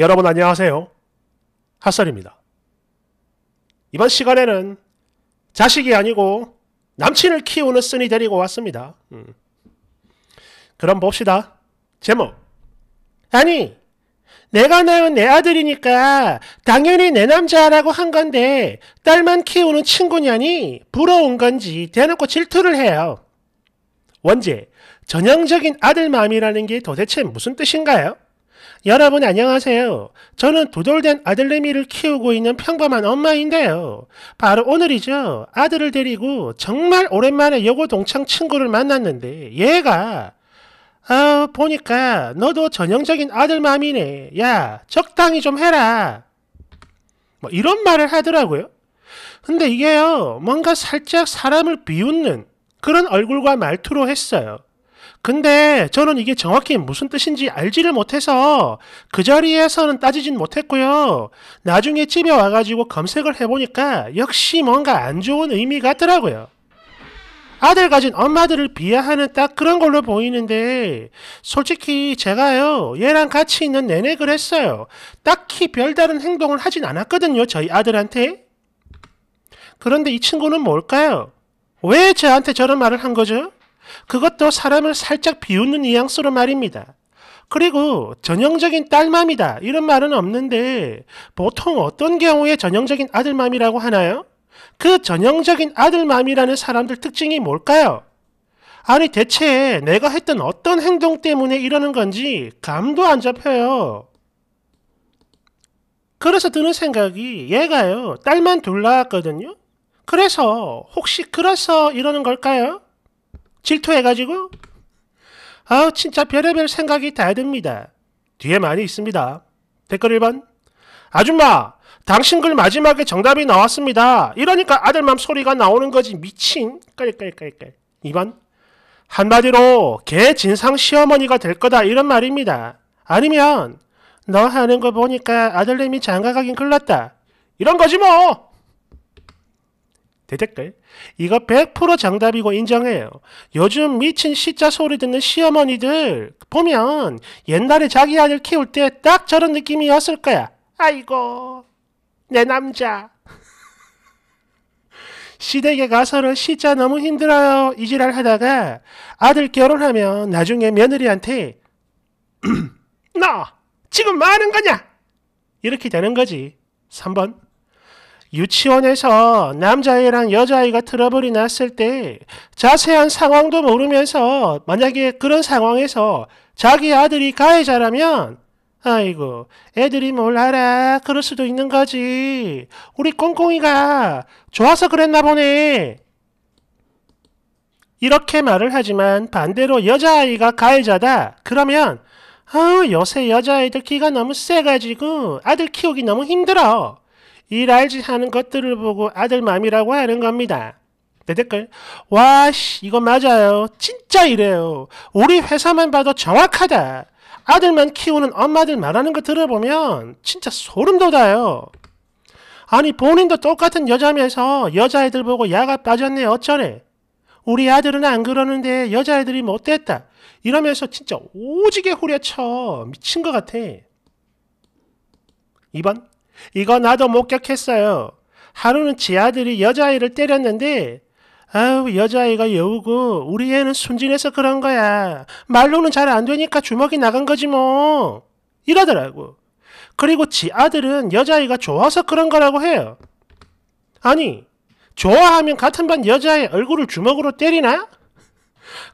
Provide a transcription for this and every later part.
여러분 안녕하세요. 핫설입니다. 이번 시간에는 자식이 아니고 남친을 키우는 쓴이 데리고 왔습니다. 음. 그럼 봅시다. 제목. 아니, 내가 낳은 내 아들이니까 당연히 내 남자라고 한 건데 딸만 키우는 친구냐니 부러운 건지 대놓고 질투를 해요. 원제, 전형적인 아들 마음이라는 게 도대체 무슨 뜻인가요? 여러분 안녕하세요. 저는 도돌된 아들내미를 키우고 있는 평범한 엄마인데요. 바로 오늘이죠. 아들을 데리고 정말 오랜만에 여고 동창 친구를 만났는데 얘가 아 보니까 너도 전형적인 아들 맘이네. 야 적당히 좀 해라. 뭐 이런 말을 하더라고요. 근데 이게요 뭔가 살짝 사람을 비웃는 그런 얼굴과 말투로 했어요. 근데 저는 이게 정확히 무슨 뜻인지 알지를 못해서 그 자리에서는 따지진 못했고요. 나중에 집에 와가지고 검색을 해보니까 역시 뭔가 안 좋은 의미 같더라고요. 아들 가진 엄마들을 비하하는 딱 그런 걸로 보이는데 솔직히 제가요 얘랑 같이 있는 내내 그랬어요 딱히 별다른 행동을 하진 않았거든요 저희 아들한테 그런데 이 친구는 뭘까요? 왜 저한테 저런 말을 한 거죠? 그것도 사람을 살짝 비웃는 뉘앙스로 말입니다. 그리고 전형적인 딸맘이다 이런 말은 없는데 보통 어떤 경우에 전형적인 아들맘이라고 하나요? 그 전형적인 아들맘이라는 사람들 특징이 뭘까요? 아니 대체 내가 했던 어떤 행동 때문에 이러는 건지 감도 안 잡혀요. 그래서 드는 생각이 얘가요 딸만 둘 낳았거든요. 그래서 혹시 그래서 이러는 걸까요? 질투해가지고 아 진짜 별의별 생각이 다 듭니다. 뒤에 많이 있습니다. 댓글 1번 아줌마 당신 글 마지막에 정답이 나왔습니다. 이러니까 아들맘 소리가 나오는 거지 미친 깔깔깔깔 2번 한마디로 개 진상 시어머니가 될 거다 이런 말입니다. 아니면 너 하는 거 보니까 아들님이 장가 가긴 글렀다 이런 거지 뭐 대댓글. 이거 100% 정답이고 인정해요. 요즘 미친 시자 소리 듣는 시어머니들 보면 옛날에 자기 아들 키울 때 딱 저런 느낌이었을 거야. 아이고, 내 남자. 시댁에 가서는 시자 너무 힘들어요. 이 지랄 하다가 아들 결혼하면 나중에 며느리한테 너 지금 뭐 하는 거냐? 이렇게 되는 거지. 3번. 유치원에서 남자애랑 여자아이가 트러블이 났을 때 자세한 상황도 모르면서 만약에 그런 상황에서 자기 아들이 가해자라면 아이고 애들이 뭘 알아 그럴 수도 있는 거지 우리 꽁꽁이가 좋아서 그랬나 보네 이렇게 말을 하지만 반대로 여자아이가 가해자다 그러면 아 요새 여자아이들 키가 너무 세가지고 아들 키우기 너무 힘들어 일알지 하는 것들을 보고 아들맘이라고 하는 겁니다. 내 댓글 와씨 이거 맞아요. 진짜 이래요. 우리 회사만 봐도 정확하다. 아들만 키우는 엄마들 말하는 거 들어보면 진짜 소름 돋아요. 아니 본인도 똑같은 여자면서 여자애들 보고 야가 빠졌네 어쩌네. 우리 아들은 안 그러는데 여자애들이 못됐다. 이러면서 진짜 오지게 후려쳐. 미친 것 같아. 2번 이거 나도 목격했어요. 하루는 지 아들이 여자아이를 때렸는데 아우 여자아이가 여우고 우리 애는 순진해서 그런 거야. 말로는 잘 안 되니까 주먹이 나간 거지 뭐. 이러더라고. 그리고 지 아들은 여자아이가 좋아서 그런 거라고 해요. 아니 좋아하면 같은 반 여자의 얼굴을 주먹으로 때리나?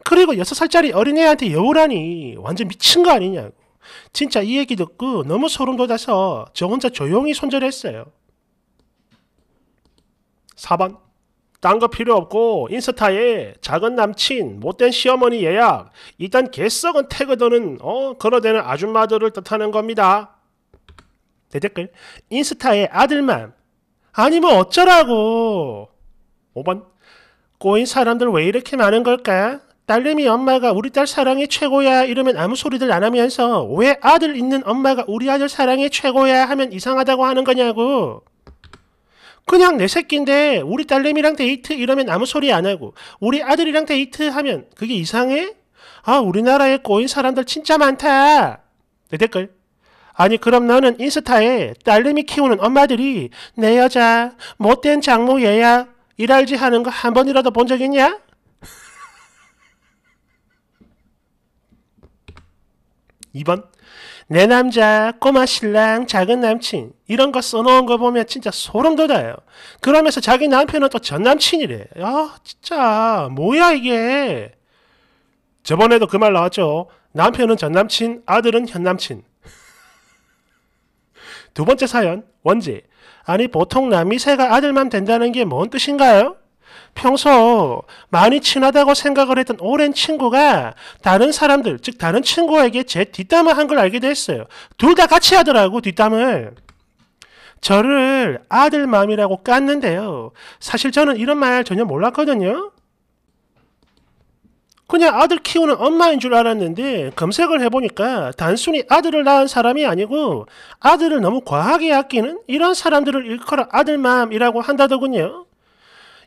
그리고 여섯 살짜리 어린애한테 여우라니 완전 미친 거 아니냐고. 진짜 이 얘기 듣고 너무 소름 돋아서 저 혼자 조용히 손절했어요. 4번 딴 거 필요 없고 인스타에 작은 남친, 못된 시어머니 예약, 일단 개썩은 태그 더는 어, 걸어대는 아줌마들을 뜻하는 겁니다. 대댓글 인스타에 아들만 아니 뭐 어쩌라고 5번 꼬인 사람들 왜 이렇게 많은 걸까? 딸내미 엄마가 우리 딸 사랑이 최고야 이러면 아무 소리들 안 하면서 왜 아들 있는 엄마가 우리 아들 사랑이 최고야 하면 이상하다고 하는 거냐고. 그냥 내 새끼인데 우리 딸내미랑 데이트 이러면 아무 소리 안 하고 우리 아들이랑 데이트 하면 그게 이상해? 아 우리나라에 꼬인 사람들 진짜 많다. 내 댓글. 아니 그럼 너는 인스타에 딸내미 키우는 엄마들이 내 여자 못된 장모 얘야 이랄지 하는 거 한 번이라도 본 적 있냐? 2번 내 남자 꼬마 신랑 작은 남친 이런 거 써놓은 거 보면 진짜 소름 돋아요. 그러면서 자기 남편은 또 전 남친이래. 아 진짜 뭐야 이게. 저번에도 그 말 나왔죠. 남편은 전 남친, 아들은 현 남친. 두 번째 사연 원지. 아니 보통 남이새가 아들만 된다는 게 뭔 뜻인가요? 평소 많이 친하다고 생각을 했던 오랜 친구가 다른 사람들, 즉 다른 친구에게 제 뒷담을 한 걸 알게 됐어요. 둘 다 같이 하더라고, 뒷담을. 저를 아들 마음이라고 깠는데요. 사실 저는 이런 말 전혀 몰랐거든요. 그냥 아들 키우는 엄마인 줄 알았는데 검색을 해보니까 단순히 아들을 낳은 사람이 아니고 아들을 너무 과하게 아끼는 이런 사람들을 일컬어 아들마음이라고 한다더군요.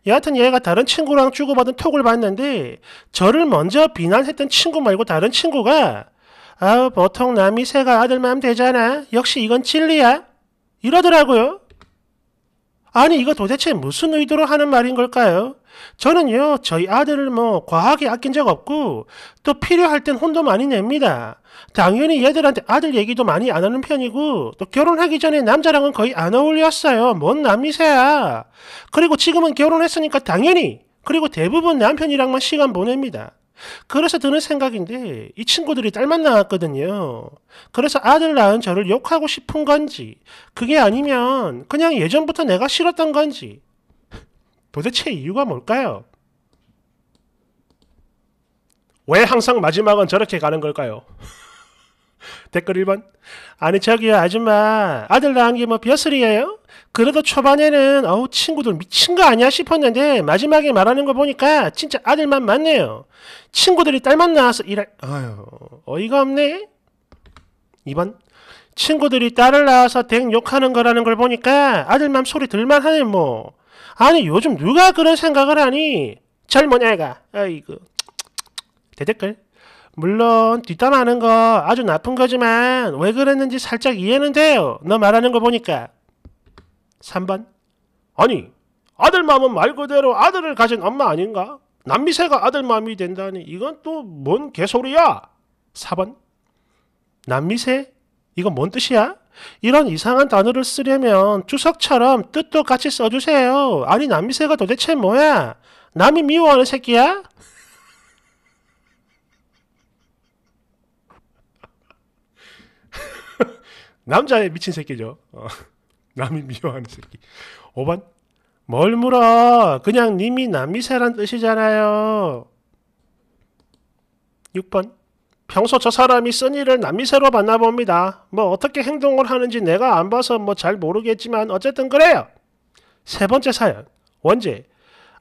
여하튼 얘가 다른 친구랑 주고받은 톡을 봤는데 저를 먼저 비난했던 친구 말고 다른 친구가 아 보통 남이 새가 아들 마음 되잖아. 역시 이건 진리야. 이러더라고요. 아니 이거 도대체 무슨 의도로 하는 말인 걸까요? 저는요, 저희 아들을 뭐 과하게 아낀 적 없고, 또 필요할 땐 혼도 많이 냅니다. 당연히 얘들한테 아들 얘기도 많이 안 하는 편이고, 또 결혼하기 전에 남자랑은 거의 안 어울렸어요. 뭔 남이세야. 그리고 지금은 결혼했으니까 당연히, 그리고 대부분 남편이랑만 시간 보냅니다. 그래서 드는 생각인데 이 친구들이 딸만 낳았거든요. 그래서 아들 낳은 저를 욕하고 싶은 건지 그게 아니면 그냥 예전부터 내가 싫었던 건지 도대체 이유가 뭘까요? 왜 항상 마지막은 저렇게 가는 걸까요? 댓글 1번 아니 저기요 아줌마 아들 낳은 게뭐 벼슬이에요? 그래도 초반에는 어우 친구들 미친 거 아니야 싶었는데 마지막에 말하는 거 보니까 진짜 아들만 맞네요 친구들이 딸만 낳아서 일할 아유 어이가 없네 2번 친구들이 딸을 낳아서 댕 욕하는 거라는 걸 보니까 아들만 소리 들만 하네 뭐 아니 요즘 누가 그런 생각을 하니? 젊은 애가 아이고 대댓글 물론 뒷담하는 거 아주 나쁜 거지만 왜 그랬는지 살짝 이해는 돼요 너 말하는 거 보니까 3번 아니 아들 마음은 말 그대로 아들을 가진 엄마 아닌가? 남미새가 아들 마음이 된다니 이건 또 뭔 개소리야? 4번 남미새? 이건 뭔 뜻이야? 이런 이상한 단어를 쓰려면 주석처럼 뜻도 같이 써주세요. 아니 남미새가 도대체 뭐야? 남이 미워하는 새끼야? 남자의 미친 새끼죠. 어, 남이 미워하는 새끼. 5번 뭘 물어? 그냥 님이 남미새란 뜻이잖아요. 6번 평소 저 사람이 쓴 일을 남미새로 만나봅니다. 뭐 어떻게 행동을 하는지 내가 안 봐서 뭐 잘 모르겠지만 어쨌든 그래요. 세 번째 사연. 원제.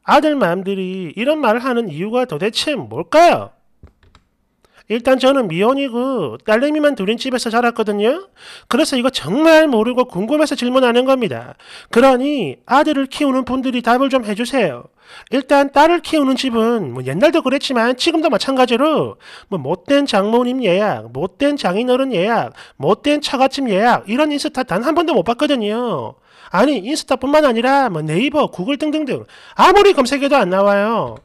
아들 맘들이 이런 말을 하는 이유가 도대체 뭘까요? 일단 저는 미혼이고 그 딸내미만 둘인 집에서 자랐거든요. 그래서 이거 정말 모르고 궁금해서 질문하는 겁니다. 그러니 아들을 키우는 분들이 답을 좀 해주세요. 일단 딸을 키우는 집은 뭐 옛날도 그랬지만 지금도 마찬가지로 뭐 못된 장모님 예약, 못된 장인어른 예약, 못된 차가집 예약 이런 인스타 단 한 번도 못 봤거든요. 아니 인스타뿐만 아니라 뭐 네이버, 구글 등등등 아무리 검색해도 안 나와요.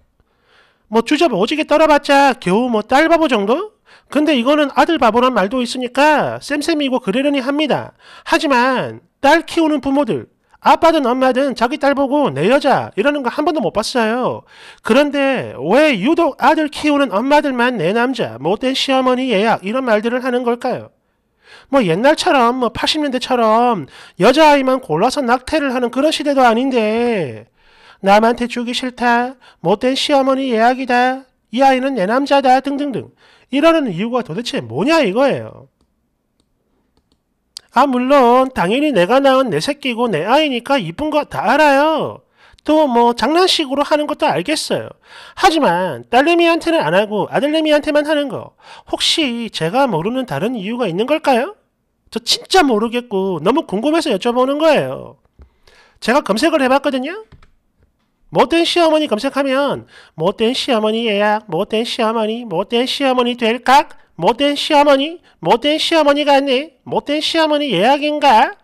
뭐 주접 오지게 떨어봤자 겨우 뭐 딸 바보 정도? 근데 이거는 아들 바보란 말도 있으니까 쌤쌤이고 그러려니 합니다. 하지만 딸 키우는 부모들 아빠든 엄마든 자기 딸 보고 내 여자 이러는 거 한 번도 못 봤어요. 그런데 왜 유독 아들 키우는 엄마들만 내 남자, 못된 시어머니 예약 이런 말들을 하는 걸까요? 뭐 옛날처럼 뭐 80년대처럼 여자아이만 골라서 낙태를 하는 그런 시대도 아닌데 남한테 주기 싫다. 못된 시어머니 예약이다. 이 아이는 내 남자다. 등등등. 이러는 이유가 도대체 뭐냐 이거예요. 아 물론 당연히 내가 낳은 내 새끼고 내 아이니까 이쁜 거 다 알아요. 또 뭐 장난식으로 하는 것도 알겠어요. 하지만 딸내미한테는 안 하고 아들내미한테만 하는 거 혹시 제가 모르는 다른 이유가 있는 걸까요? 저 진짜 모르겠고 너무 궁금해서 여쭤보는 거예요. 제가 검색을 해봤거든요. 못된 시어머니 검색하면 못된 시어머니 예약, 못된 시어머니, 못된 시어머니 될까? 못된 시어머니, 못된 시어머니가 아니, 못된 시어머니 예약인가?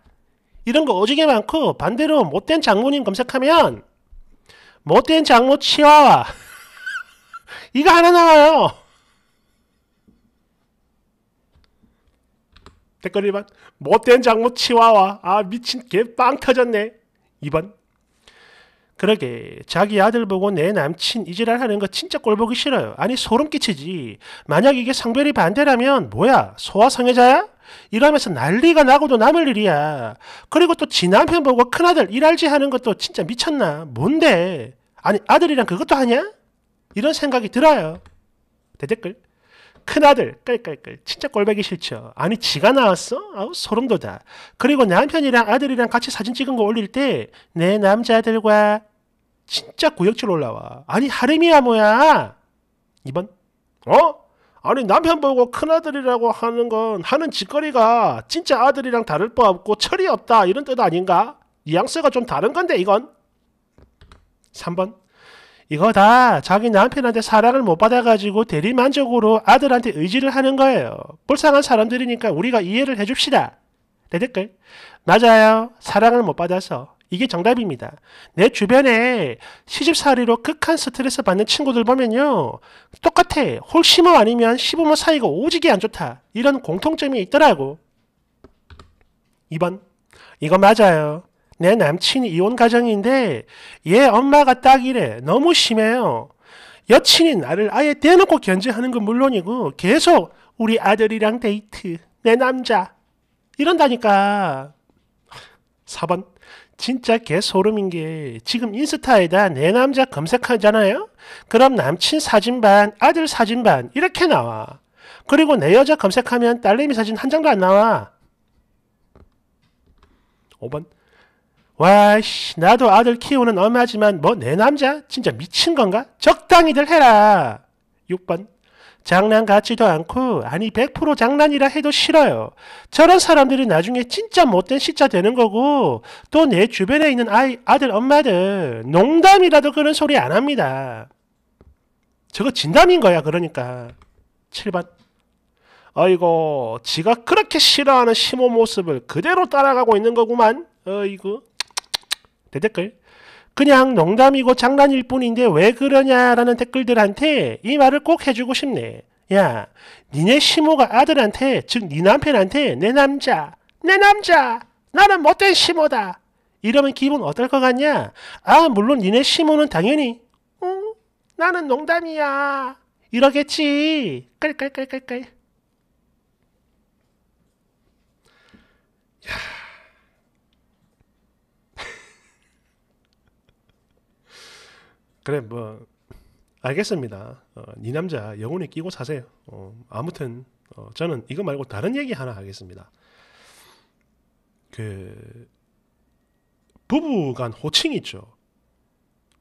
이런 거 오지게 많고 반대로 못된 장모님 검색하면 못된 장모 치와와 이거 하나 나와요. 댓글 1번 못된 장모 치와와 아 미친 개 빵 터졌네 2번 그러게 자기 아들 보고 내 남친 이지랄 하는 거 진짜 꼴보기 싫어요. 아니 소름 끼치지. 만약 이게 성별이 반대라면 뭐야 소아성애자야? 이러면서 난리가 나고도 남을 일이야. 그리고 또 지 남편 보고 큰아들 일할지 하는 것도 진짜 미쳤나. 뭔데? 아니 아들이랑 그것도 하냐? 이런 생각이 들어요. 대댓글. 큰아들 깔깔깔 진짜 꼴배기 싫죠. 아니 지가 나왔어? 아우 소름돋아. 그리고 남편이랑 아들이랑 같이 사진 찍은 거 올릴 때 내 남자들과 진짜 고역질 올라와. 아니 하림이야 뭐야? 2번. 어? 아니 남편 보고 큰아들이라고 하는 건 하는 짓거리가 진짜 아들이랑 다를 바 없고 철이 없다 이런 뜻 아닌가? 뉘앙스가 좀 다른 건데 이건. 3번. 이거 다 자기 남편한테 사랑을 못 받아가지고 대리만족으로 아들한테 의지를 하는 거예요. 불쌍한 사람들이니까 우리가 이해를 해줍시다. 내 댓글. 맞아요. 사랑을 못 받아서. 이게 정답입니다. 내 주변에 시집살이로 극한 스트레스 받는 친구들 보면요. 똑같아. 홀시어 아니면 시부모 사이가 오지게 안 좋다. 이런 공통점이 있더라고. 2번. 이거 맞아요. 내 남친이 이혼 가정인데 얘 엄마가 딱 이래. 너무 심해요. 여친이 나를 아예 대놓고 견제하는 건 물론이고 계속 우리 아들이랑 데이트, 내 남자 이런다니까. 4번 진짜 개소름인 게 지금 인스타에다 내 남자 검색하잖아요? 그럼 남친 사진반, 아들 사진반 이렇게 나와. 그리고 내 여자 검색하면 딸내미 사진 한 장도 안 나와. 5번 와씨 나도 아들 키우는 엄마지만 뭐 내 남자 진짜 미친 건가? 적당히들 해라. 6번 장난 같지도 않고 아니 100% 장난이라 해도 싫어요. 저런 사람들이 나중에 진짜 못된 시자 되는 거고 또 내 주변에 있는 아이, 아들 엄마들 농담이라도 그런 소리 안 합니다. 저거 진담인 거야 그러니까. 7번 어이고 지가 그렇게 싫어하는 심모 모습을 그대로 따라가고 있는 거구만. 어이구 대댓글 그냥 농담이고 장난일 뿐인데 왜 그러냐라는 댓글들한테 이 말을 꼭 해주고 싶네. 야, 니네 시모가 아들한테, 즉 니 남편한테 내 남자, 내 남자, 나는 못된 시모다. 이러면 기분 어떨 것 같냐? 아, 물론 니네 시모는 당연히 응, 나는 농담이야. 이러겠지. 깔깔깔깔깔. 야. 그래 뭐 알겠습니다. 어, 네 남자 영혼이 끼고 사세요. 어, 아무튼 어, 저는 이거 말고 다른 얘기 하나 하겠습니다. 그 부부간 호칭 있죠.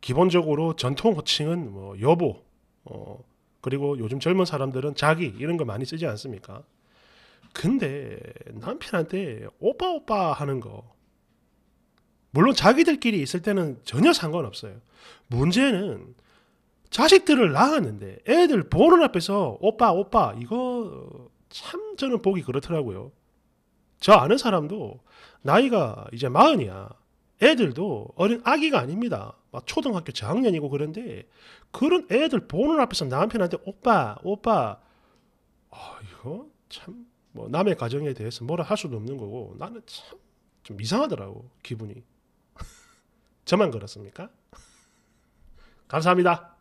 기본적으로 전통 호칭은 뭐 여보, 어, 그리고 요즘 젊은 사람들은 자기 이런 거 많이 쓰지 않습니까? 근데 남편한테 오빠 오빠 하는 거 물론 자기들끼리 있을 때는 전혀 상관없어요. 문제는 자식들을 낳았는데 애들 보는 앞에서 오빠 오빠 이거 참 저는 보기 그렇더라고요. 저 아는 사람도 나이가 이제 마흔이야. 애들도 어린 아기가 아닙니다. 막 초등학교 저학년이고 그런데 그런 애들 보는 앞에서 남편한테 오빠 오빠 아 이거 참뭐 남의 가정에 대해서 뭐라 할 수도 없는 거고 나는 참 좀 이상하더라고 기분이. 저만 그렇습니까? 감사합니다.